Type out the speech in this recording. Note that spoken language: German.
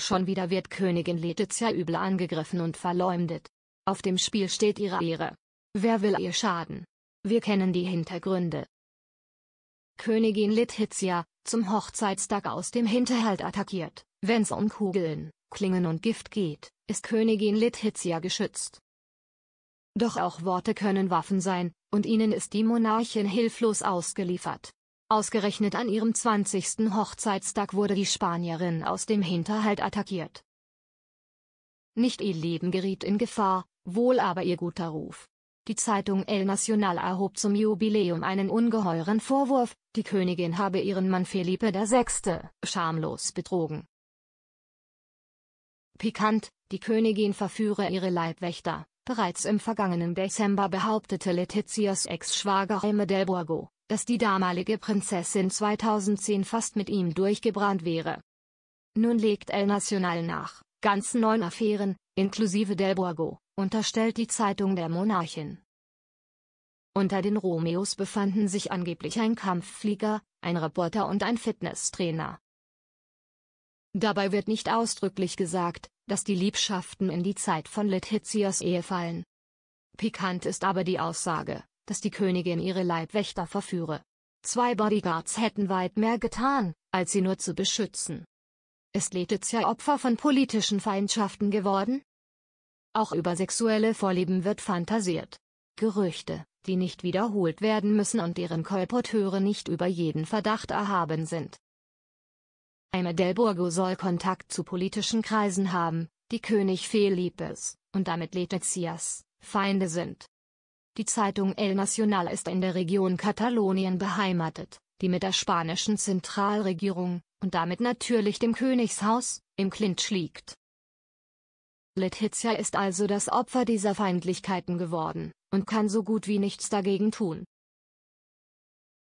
Schon wieder wird Königin Letizia übel angegriffen und verleumdet. Auf dem Spiel steht ihre Ehre. Wer will ihr schaden? Wir kennen die Hintergründe. Königin Letizia, zum Hochzeitstag aus dem Hinterhalt attackiert. Wenn's um Kugeln, Klingen und Gift geht, ist Königin Letizia geschützt. Doch auch Worte können Waffen sein, und ihnen ist die Monarchin hilflos ausgeliefert. Ausgerechnet an ihrem 20. Hochzeitstag wurde die Spanierin aus dem Hinterhalt attackiert. Nicht ihr Leben geriet in Gefahr, wohl aber ihr guter Ruf. Die Zeitung El Nacional erhob zum Jubiläum einen ungeheuren Vorwurf, die Königin habe ihren Mann Felipe VI. schamlos betrogen. Pikant, die Königin verführe ihre Leibwächter, bereits im vergangenen Dezember behauptete Letizias Ex-Schwager Reme del Borgo, dass die damalige Prinzessin 2010 fast mit ihm durchgebrannt wäre. Nun legt El Nacional nach, ganz neun Affären, inklusive Del Borgo, unterstellt die Zeitung der Monarchin. Unter den Romeos befanden sich angeblich ein Kampfflieger, ein Reporter und ein Fitnesstrainer. Dabei wird nicht ausdrücklich gesagt, dass die Liebschaften in die Zeit von Letizias Ehe fallen. Pikant ist aber die Aussage, dass die Königin ihre Leibwächter verführe. Zwei Bodyguards hätten weit mehr getan, als sie nur zu beschützen. Ist Letizia Opfer von politischen Feindschaften geworden? Auch über sexuelle Vorlieben wird fantasiert. Gerüchte, die nicht wiederholt werden müssen und deren Kolporteure nicht über jeden Verdacht erhaben sind. Eine del Burgo soll Kontakt zu politischen Kreisen haben, die König Felipes, und damit Letizias, Feinde sind. Die Zeitung El Nacional ist in der Region Katalonien beheimatet, die mit der spanischen Zentralregierung, und damit natürlich dem Königshaus, im Clinch liegt. Letizia ist also das Opfer dieser Feindlichkeiten geworden, und kann so gut wie nichts dagegen tun.